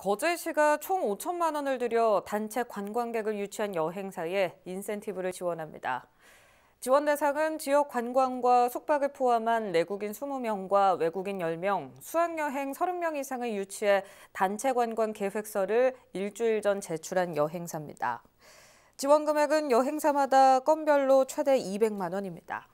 거제시가 총 5천만 원을 들여 단체 관광객을 유치한 여행사에 인센티브를 지원합니다. 지원 대상은 지역 관광과 숙박을 포함한 내국인 20명과 외국인 10명, 수학여행 30명 이상을 유치해 단체 관광 계획서를 일주일 전 제출한 여행사입니다. 지원 금액은 여행사마다 건별로 최대 200만 원입니다.